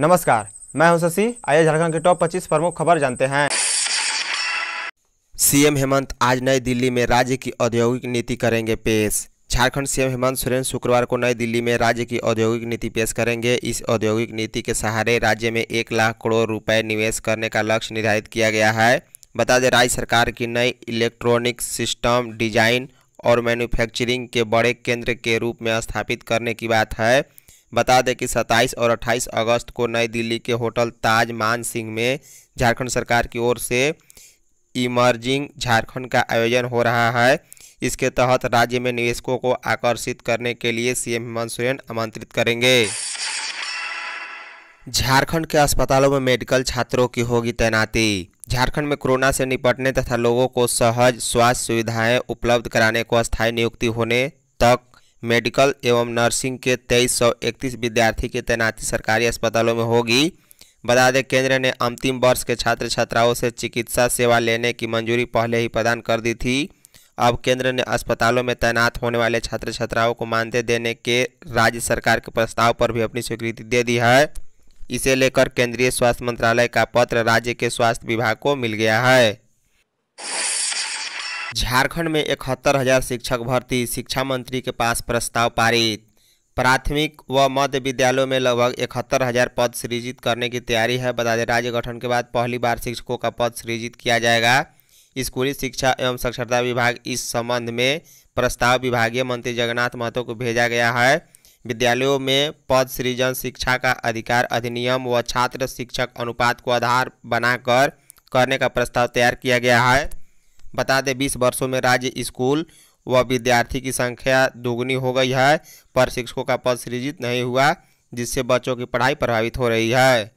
नमस्कार मैं हूं शशि आइए झारखंड के टॉप 25 प्रमुख खबर जानते हैं सीएम हेमंत आज नई दिल्ली में राज्य की औद्योगिक नीति करेंगे पेश झारखंड सीएम हेमंत सोरेन शुक्रवार को नई दिल्ली में राज्य की औद्योगिक नीति पेश करेंगे इस औद्योगिक नीति के सहारे राज्य में एक लाख करोड़ रुपए निवेश करने का लक्ष्य निर्धारित किया गया है बता दें राज्य सरकार की नई इलेक्ट्रॉनिक सिस्टम डिजाइन और मैन्युफैक्चरिंग के बड़े केंद्र के रूप में स्थापित करने की बात है बता दें कि 27 और 28 अगस्त को नई दिल्ली के होटल ताज मान सिंह में झारखंड सरकार की ओर से इमर्जिंग झारखंड का आयोजन हो रहा है इसके तहत राज्य में निवेशकों को आकर्षित करने के लिए सीएम हेमंत सोरेन आमंत्रित करेंगे झारखंड के अस्पतालों में मेडिकल छात्रों की होगी तैनाती झारखंड में कोरोना से निपटने तथा लोगों को सहज स्वास्थ्य सुविधाएं उपलब्ध कराने को स्थायी नियुक्ति होने तक मेडिकल एवं नर्सिंग के तेईस सौ इकतीस विद्यार्थी की तैनाती सरकारी अस्पतालों में होगी बता दें केंद्र ने अंतिम वर्ष के छात्र छात्राओं से चिकित्सा सेवा लेने की मंजूरी पहले ही प्रदान कर दी थी अब केंद्र ने अस्पतालों में तैनात होने वाले छात्र छात्राओं को मानदेय देने के राज्य सरकार के प्रस्ताव पर भी अपनी स्वीकृति दे दी है इसे लेकर केंद्रीय स्वास्थ्य मंत्रालय का पत्र राज्य के स्वास्थ्य विभाग को मिल गया है झारखंड में इकहत्तर हजार शिक्षक भर्ती शिक्षा मंत्री के पास प्रस्ताव पारित प्राथमिक व मध्य विद्यालयों में लगभग इकहत्तर हजार पद सृजित करने की तैयारी है बता दें राज्य गठन के बाद पहली बार शिक्षकों का पद सृजित किया जाएगा स्कूली शिक्षा एवं साक्षरता विभाग इस संबंध में प्रस्ताव विभागीय मंत्री जगन्नाथ महतो को भेजा गया है विद्यालयों में पद सृजन शिक्षा का अधिकार अधिनियम व छात्र शिक्षक अनुपात को आधार बनाकर करने का प्रस्ताव तैयार किया गया है बता दें बीस वर्षों में राज्य स्कूल व विद्यार्थी की संख्या दोगुनी हो गई है पर शिक्षकों का पद सृजित नहीं हुआ जिससे बच्चों की पढ़ाई प्रभावित हो रही है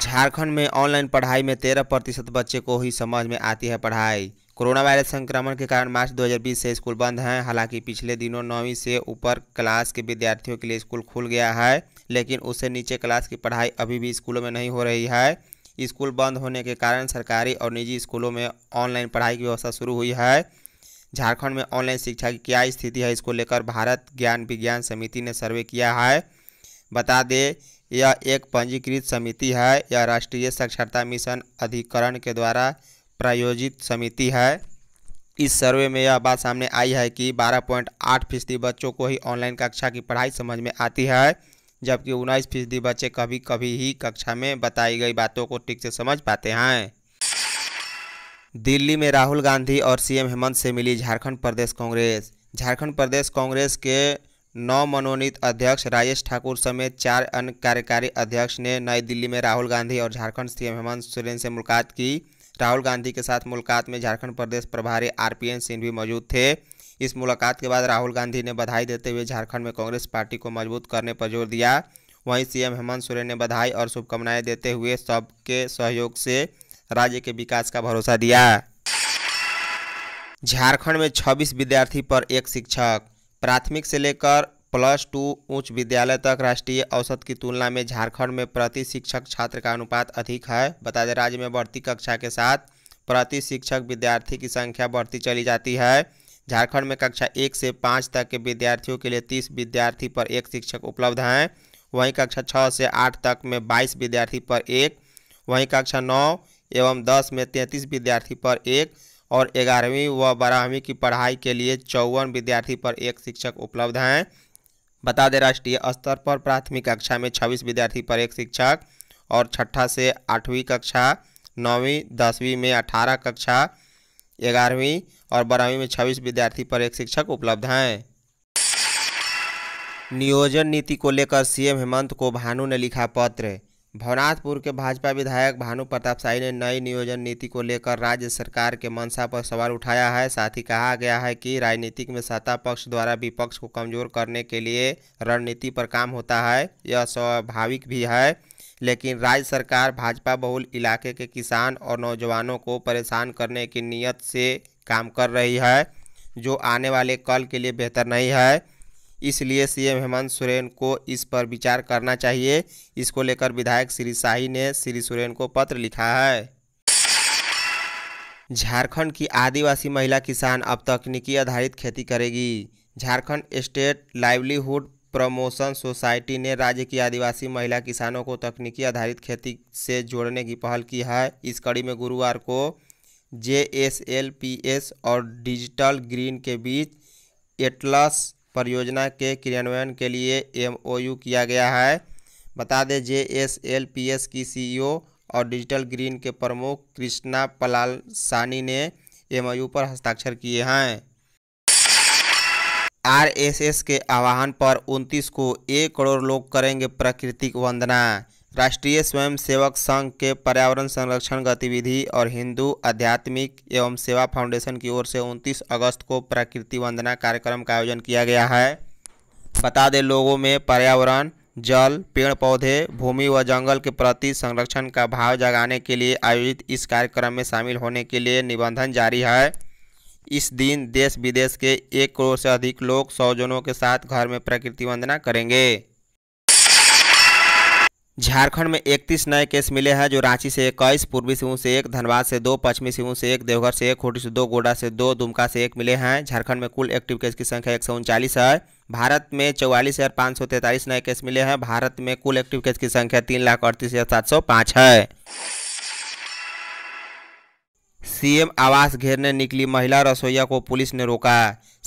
झारखंड में ऑनलाइन पढ़ाई में तेरह प्रतिशत बच्चे को ही समझ में आती है पढ़ाई कोरोना वायरस संक्रमण के कारण मार्च 2020 से स्कूल बंद हैं हालांकि पिछले दिनों नौवीं से ऊपर क्लास के विद्यार्थियों के लिए स्कूल खुल गया है लेकिन उससे नीचे क्लास की पढ़ाई अभी भी स्कूलों में नहीं हो रही है स्कूल बंद होने के कारण सरकारी और निजी स्कूलों में ऑनलाइन पढ़ाई की व्यवस्था शुरू हुई है झारखंड में ऑनलाइन शिक्षा की क्या स्थिति है इसको लेकर भारत ज्ञान विज्ञान समिति ने सर्वे किया है बता दें यह एक पंजीकृत समिति है यह राष्ट्रीय साक्षरता मिशन अधिकरण के द्वारा प्रायोजित समिति है इस सर्वे में यह बात सामने आई है कि 12.8 फीसदी बच्चों को ही ऑनलाइन कक्षा की पढ़ाई समझ में आती है जबकि उन्नीस फीसदी बच्चे कभी कभी ही कक्षा में बताई गई बातों को ठीक से समझ पाते हैं दिल्ली में राहुल गांधी और सीएम हेमंत से मिली झारखंड प्रदेश कांग्रेस झारखंड प्रदेश कांग्रेस के नौ मनोनीत अध्यक्ष राजेश ठाकुर समेत चार अन्य कार्यकारी अध्यक्ष ने नई दिल्ली में राहुल गांधी और झारखंड सीएम हेमंत सोरेन से मुलाकात की राहुल गांधी के साथ मुलाकात में झारखंड प्रदेश प्रभारी आरपीएन सिंह भी मौजूद थे इस मुलाकात के बाद राहुल गांधी ने बधाई देते हुए झारखंड में कांग्रेस पार्टी को मजबूत करने पर जोर दिया वहीं सीएम हेमंत सोरेन ने बधाई और शुभकामनाएं देते हुए सबके सहयोग से राज्य के विकास का भरोसा दिया झारखंड में 26 विद्यार्थी पर एक शिक्षक प्राथमिक से लेकर प्लस टू उच्च विद्यालय तक राष्ट्रीय औसत की तुलना में झारखंड में प्रति शिक्षक छात्र का अनुपात अधिक है बता दें राज्य में बढ़ती कक्षा के साथ प्रति शिक्षक विद्यार्थी की संख्या बढ़ती चली जाती है झारखंड में कक्षा एक से पाँच तक के विद्यार्थियों के लिए तीस विद्यार्थी पर एक शिक्षक उपलब्ध हैं वहीं कक्षा छः से आठ तक में बाईस विद्यार्थी पर एक वहीं कक्षा नौ एवं दस में तैंतीस विद्यार्थी पर एक और ग्यारहवीं व बारहवीं की पढ़ाई के लिए चौवन विद्यार्थी पर एक शिक्षक उपलब्ध हैं बता दें राष्ट्रीय स्तर पर प्राथमिक कक्षा में छब्बीस विद्यार्थी पर एक शिक्षक और छठा से आठवीं कक्षा नौवीं दसवीं में अठारह कक्षा ग्यारहवीं और बारहवीं में छब्बीस विद्यार्थी पर एक शिक्षक उपलब्ध हैं नियोजन नीति को लेकर सीएम हेमंत को भानु ने लिखा पत्र भवनाथपुर के भाजपा विधायक भानु प्रताप साई ने नई नियोजन नीति को लेकर राज्य सरकार के मंशा पर सवाल उठाया है साथ ही कहा गया है कि राजनीतिक में सत्ता पक्ष द्वारा विपक्ष को कमजोर करने के लिए रणनीति पर काम होता है यह स्वाभाविक भी है लेकिन राज्य सरकार भाजपा बहुल इलाके के किसान और नौजवानों को परेशान करने की नीयत से काम कर रही है जो आने वाले कल के लिए बेहतर नहीं है इसलिए सीएम हेमंत सोरेन को इस पर विचार करना चाहिए इसको लेकर विधायक श्री शाही ने श्री सोरेन को पत्र लिखा है झारखंड की आदिवासी महिला किसान अब तकनीकी आधारित खेती करेगी Jharkhand state livelihood promotion society ने राज्य की आदिवासी महिला किसानों को तकनीकी आधारित खेती से जोड़ने की पहल की है इस कड़ी में गुरुवार को J S L P S और डिजिटल ग्रीन के बीच एटलस परियोजना के क्रियान्वयन के लिए एमओयू किया गया है बता दें J S L P S की सीईओ e और डिजिटल ग्रीन के प्रमुख कृष्णा पलाल सानी ने एमओयू पर हस्ताक्षर किए हैं आरएसएस के आह्वान पर 29 को एक करोड़ लोग करेंगे प्राकृतिक वंदना राष्ट्रीय स्वयं सेवक संघ के पर्यावरण संरक्षण गतिविधि और हिंदू आध्यात्मिक एवं सेवा फाउंडेशन की ओर से 29 अगस्त को प्रकृति वंदना कार्यक्रम का आयोजन किया गया है बता दें लोगों में पर्यावरण जल पेड़ पौधे भूमि व जंगल के प्रति संरक्षण का भाव जगाने के लिए आयोजित इस कार्यक्रम में शामिल होने के लिए निबंधन जारी है इस दिन देश विदेश के एक करोड़ से अधिक लोग सौजनों के साथ घर में प्रकृति वंदना करेंगे झारखंड में 31 नए केस मिले हैं जो रांची से इक्कीस पूर्वी सिंहभूम से एक धनबाद से दो पश्चिमी सिंहभूम से एक देवघर से एक खूटी से दो गोडा से दो दुमका से एक मिले हैं झारखंड में कुल एक्टिव केस की संख्या एक है भारत में चौवालीस हज़ार पाँच सौ तैंतालीस नए केस मिले हैं भारत में कुल एक्टिव केस की संख्या तीन लाख अड़तीस हज़ार सात सौ पाँच है सीएम आवास घेरने निकली महिला रसोईया को पुलिस ने रोका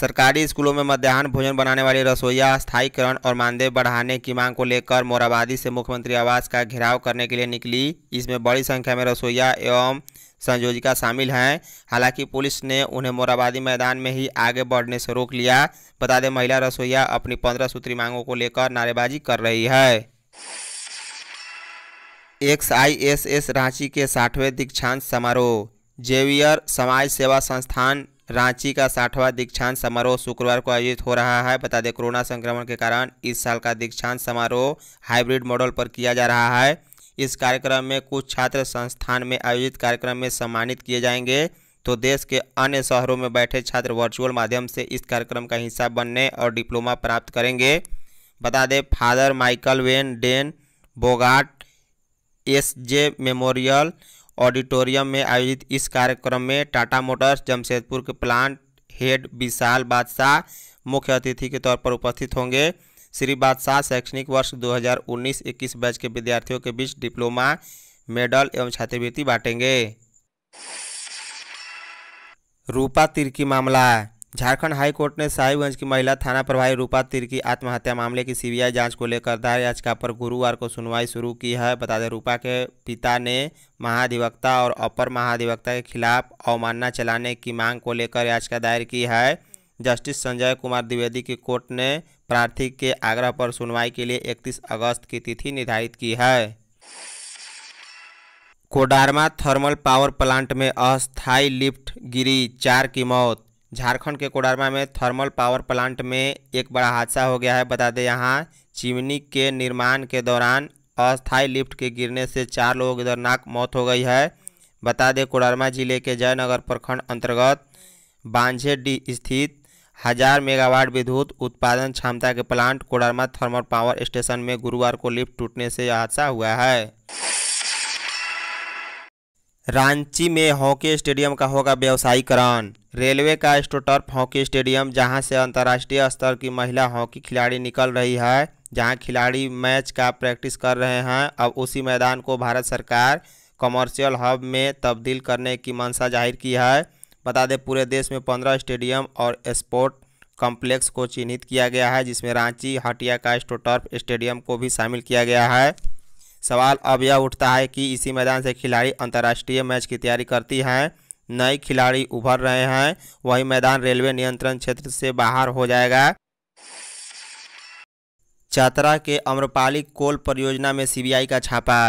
सरकारी स्कूलों में मध्याह्न भोजन बनाने वाली रसोईया स्थायीकरण और मानदेय बढ़ाने की मांग को लेकर मोराबादी से मुख्यमंत्री आवास का घेराव करने के लिए निकली इसमें बड़ी संख्या में रसोईया एवं संयोजिका शामिल हैं हालांकि पुलिस ने उन्हें मोराबादी मैदान में ही आगे बढ़ने से रोक लिया बता दें महिला रसोईया अपनी पंद्रह सूत्री मांगों को लेकर नारेबाजी कर रही है X I S S Ranchi के साठवें दीक्षांत समारोह जेवियर समाज सेवा संस्थान रांची का साठवां दीक्षांत समारोह शुक्रवार को आयोजित हो रहा है बता दें कोरोना संक्रमण के कारण इस साल का दीक्षांत समारोह हाइब्रिड मॉडल पर किया जा रहा है इस कार्यक्रम में कुछ छात्र संस्थान में आयोजित कार्यक्रम में सम्मानित किए जाएंगे तो देश के अन्य शहरों में बैठे छात्र वर्चुअल माध्यम से इस कार्यक्रम का हिस्सा बनने और डिप्लोमा प्राप्त करेंगे बता दें father Michael Van den Bogaert S J memorial auditorium में आयोजित इस कार्यक्रम में टाटा मोटर्स जमशेदपुर के प्लांट हेड विशाल बादशाह मुख्य अतिथि के तौर पर उपस्थित होंगे श्री बादशाह शैक्षणिक वर्ष 2019-21 बैच के विद्यार्थियों के बीच डिप्लोमा मेडल एवं छात्रवृत्ति बांटेंगे रूपा तिरकी मामला झारखंड हाई कोर्ट ने साहिबगंज की महिला थाना प्रभारी रूपा तिर की आत्महत्या मामले की सीबीआई जांच को लेकर दायर याचिका पर गुरुवार को सुनवाई शुरू की है बता दें रूपा के पिता ने महाधिवक्ता और अपर महाधिवक्ता के खिलाफ अवमानना चलाने की मांग को लेकर याचिका दायर की है जस्टिस संजय कुमार द्विवेदी की कोर्ट ने प्रार्थी के आग्रह पर सुनवाई के लिए इकतीस अगस्त की तिथि निर्धारित की है कोडारमा थर्मल पावर प्लांट में अस्थायी लिफ्ट गिरी चार की मौत झारखंड के कोडरमा में थर्मल पावर प्लांट में एक बड़ा हादसा हो गया है बता दें यहाँ चिमनी के निर्माण के दौरान अस्थायी लिफ्ट के गिरने से चार लोगों की दर्दनाक मौत हो गई है बता दें कोडरमा जिले के जयनगर प्रखंड अंतर्गत बांझेडी स्थित हज़ार मेगावाट विद्युत उत्पादन क्षमता के plant Koderma thermal power station में गुरुवार को लिफ्ट टूटने से हादसा हुआ है रांची में हॉकी स्टेडियम का होगा व्यवसायीकरण रेलवे का स्टोटर्फ हॉकी स्टेडियम जहां से अंतर्राष्ट्रीय स्तर की महिला हॉकी खिलाड़ी निकल रही है जहां खिलाड़ी मैच का प्रैक्टिस कर रहे हैं अब उसी मैदान को भारत सरकार कमर्शियल हब में तब्दील करने की मंशा जाहिर की है बता दें पूरे देश में पंद्रह स्टेडियम और स्पोर्ट कॉम्प्लेक्स को चिन्हित किया गया है जिसमें रांची हटिया का स्टोटर्फ स्टेडियम को भी शामिल किया गया है सवाल अब यह उठता है कि इसी मैदान से खिलाड़ी अंतर्राष्ट्रीय मैच की तैयारी करती हैं नए खिलाड़ी उभर रहे हैं वही मैदान रेलवे नियंत्रण क्षेत्र से बाहर हो जाएगा चतरा के अम्रपाली कोल परियोजना में सीबीआई का छापा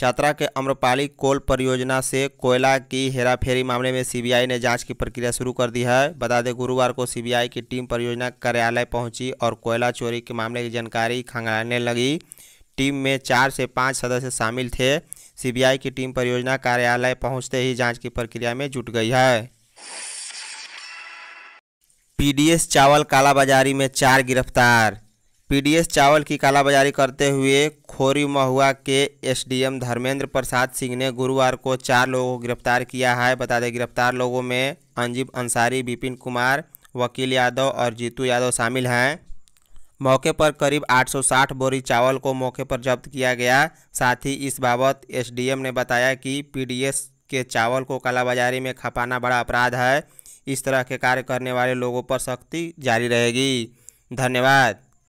चतरा के अम्रपाली कोल परियोजना से कोयला की हेराफेरी मामले में सीबीआई ने जांच की प्रक्रिया शुरू कर दी है बता दें गुरुवार को सीबीआई की टीम परियोजना कार्यालय पहुंची और कोयला चोरी के मामले की जानकारी खंगालने लगी टीम में चार से पाँच सदस्य शामिल थे सीबीआई की टीम परियोजना कार्यालय पहुंचते ही जांच की प्रक्रिया में जुट गई है पीडीएस चावल कालाबाजारी में चार गिरफ्तार पीडीएस चावल की कालाबाजारी करते हुए खोरी महुआ के एसडीएम धर्मेंद्र प्रसाद सिंह ने गुरुवार को चार लोगों को गिरफ्तार किया है बता दें गिरफ्तार लोगों में अंजीब अंसारी विपिन कुमार वकील यादव और जीतू यादव शामिल हैं मौके पर करीब 860 बोरी चावल को मौके पर जब्त किया गया साथ ही इस बाबत एसडीएम ने बताया कि पीडीएस के चावल को कालाबाजारी में खपाना बड़ा अपराध है इस तरह के कार्य करने वाले लोगों पर सख्ती जारी रहेगी धन्यवाद